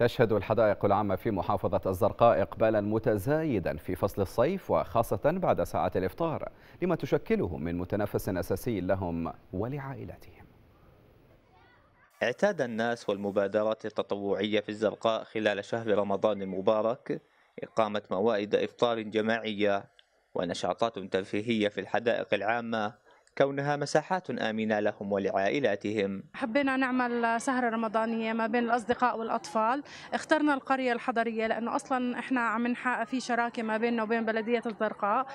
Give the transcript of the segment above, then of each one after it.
تشهد الحدائق العامة في محافظة الزرقاء إقبالا متزايدا في فصل الصيف وخاصة بعد ساعة الإفطار لما تشكله من متنفس أساسي لهم ولعائلتهم اعتاد الناس والمبادرات التطوعية في الزرقاء خلال شهر رمضان المبارك إقامة موائد إفطار جماعية ونشاطات ترفيهية في الحدائق العامة كونها مساحات آمنة لهم ولعائلاتهم حبينا نعمل سهرة رمضانية ما بين الأصدقاء والأطفال اخترنا القرية الحضرية لأنه أصلا إحنا عم نحقق في شراكة ما بيننا وبين بلدية الزرقاء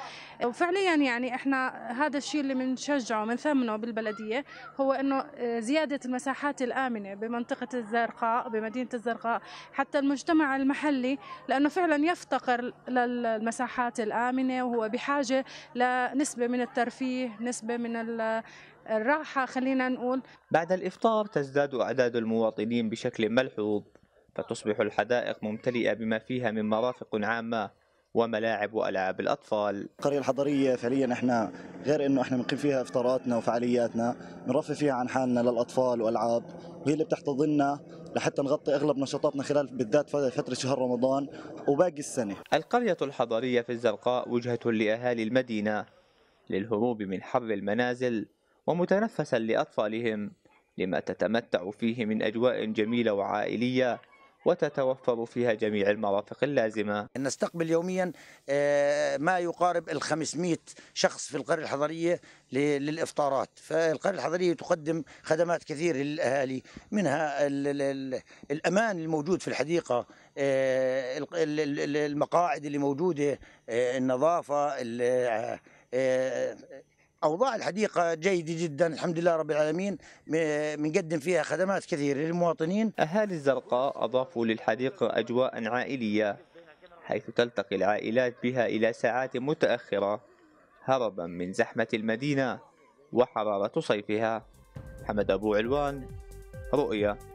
وفعليا يعني إحنا هذا الشيء اللي بنشجعه بنثمنه بالبلدية هو أنه زيادة المساحات الآمنة بمنطقة الزرقاء بمدينة الزرقاء حتى المجتمع المحلي لأنه فعلا يفتقر للمساحات الآمنة وهو بحاجة لنسبة من الترفيه نسبة من من الراحة خلينا نقول بعد الإفطار تزداد أعداد المواطنين بشكل ملحوظ فتصبح الحدائق ممتلئة بما فيها من مرافق عامة وملاعب والعاب الاطفال. القريه الحضريه فعليا احنا غير انه احنا بنقيم فيها افطاراتنا وفعالياتنا، بنرفه فيها عن حالنا للاطفال والعاب، وهي اللي بتحتضننا لحتى نغطي اغلب نشاطاتنا خلال بالذات فتره شهر رمضان وباقي السنه. القريه الحضريه في الزرقاء وجهه لاهالي المدينه للهروب من حر المنازل ومتنفسا لأطفالهم لما تتمتع فيه من أجواء جميلة وعائلية وتتوفر فيها جميع المرافق اللازمة نستقبل يوميا آه، ما يقارب ال 500 شخص في القرية الحضرية للإفطارات فالقرية الحضرية تقدم خدمات كثيرة للأهالي منها الأمان الموجود في الحديقة آه، المقاعد اللي موجودة آه، النظافة آه، اوضاع الحديقه جيده جدا الحمد لله رب العالمين بنقدم فيها خدمات كثيره للمواطنين اهالي الزرقاء اضافوا للحديقه اجواء عائليه حيث تلتقي العائلات بها الى ساعات متاخره هربا من زحمه المدينه وحراره صيفها حمد ابو علوان رؤيا